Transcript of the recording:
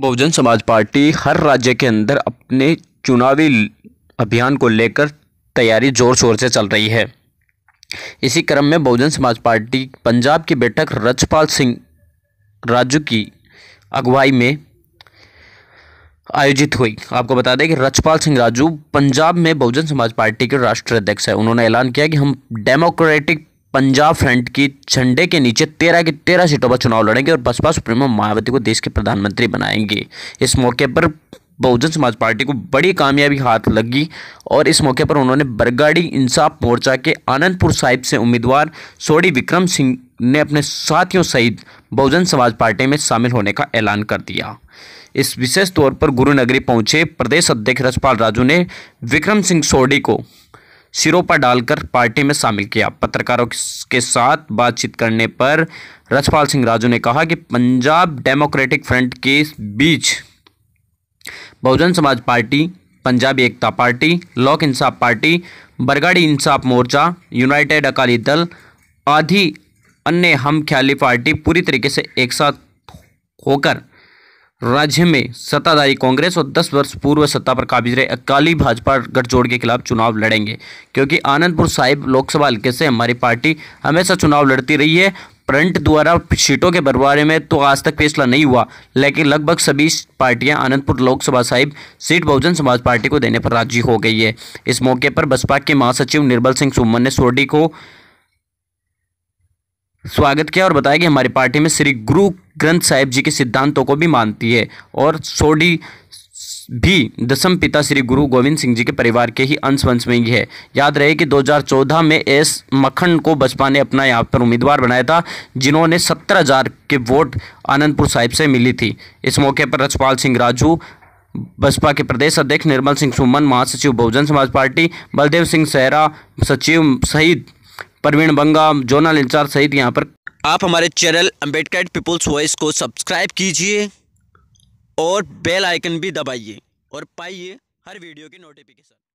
बहुजन Samaj party हर राज्य के अंदर अपने चुनावी अभियान को लेकर तैयारी ज़ोर शोर से चल रही है इसी क्रम में बहुजन समाज पार्टी पंजाब की बैठक रजपाल सिंह राजू की अगुवाई में आयोजित हुई आपको बता दें कि रजपाल सिंह राजू पंजाब में बहुजन समाज पार्टी के राष्ट्रीय अध्यक्ष है उन्होंने ऐलान किया कि हम डेमोक्रेटिक पंजाब फ्रंट की झंडे के नीचे तेरह की तेरह सीटों पर चुनाव लड़ेंगे और बसपा सुप्रीमो मायावती को देश के प्रधानमंत्री बनाएंगे इस मौके पर बहुजन समाज पार्टी को बड़ी कामयाबी हाथ लगी और इस मौके पर उन्होंने बरगाड़ी इंसाफ मोर्चा के आनंदपुर साहिब से उम्मीदवार सोडी विक्रम सिंह ने अपने साथियों सहित बहुजन समाज पार्टी में शामिल होने का ऐलान कर दिया इस विशेष तौर पर गुरुनगरी पहुंचे प्रदेश अध्यक्ष रसपाल राजू ने विक्रम सिंह सोडी को सिरों पर डालकर पार्टी में शामिल किया पत्रकारों के साथ बातचीत करने पर रछपाल सिंह राजू ने कहा कि पंजाब डेमोक्रेटिक फ्रंट के बीच बहुजन Samaj party Punjabi Ekta party Lok Insaf party Bargari Insaf Morcha united Akali Dal आदि अन्य हम ख्याली पार्टी पूरी तरीके से एक साथ होकर राज्य में सत्ताधारी कांग्रेस और 10 वर्ष पूर्व सत्ता पर काबिज रहे अकाली भाजपा गठजोड़ के खिलाफ चुनाव लड़ेंगे क्योंकि आनंदपुर साहिब लोकसभा हल्के से हमारी पार्टी हमेशा चुनाव लड़ती रही है फ्रंट द्वारा सीटों के बंटवारे में तो आज तक फैसला नहीं हुआ लेकिन लगभग सभी पार्टियां आनंदपुर लोकसभा साहिब सीट बहुजन समाज पार्टी को देने पर राजी हो गई है इस मौके पर बसपा के महासचिव निर्मल सिंह सुमन ने सोडी को स्वागत किया और बताया कि हमारी पार्टी में श्री गुरु ग्रंथ साहिब जी के सिद्धांतों को भी मानती है और सोडी भी दसम पिता श्री गुरु गोविंद सिंह जी के परिवार के ही अंश वंश में ही है याद रहे कि 2014 में एस मखन को बसपा ने अपना यहाँ पर उम्मीदवार बनाया था जिन्होंने सत्तर हजार के वोट आनंदपुर साहिब से मिली थी इस मौके पर रचपाल सिंह राजू बसपा के प्रदेश अध्यक्ष निर्मल सिंह सुमन महासचिव बहुजन समाज पार्टी बलदेव सिंह सहरा सचिव सहित प्रवीण बंगा जोनल इंचार्ज सहित यहाँ पर आप हमारे चैनल अम्बेडकर पीपुल्स वॉइस को सब्सक्राइब कीजिए और बेल आइकन भी दबाइए और पाइए हर वीडियो की नोटिफिकेशन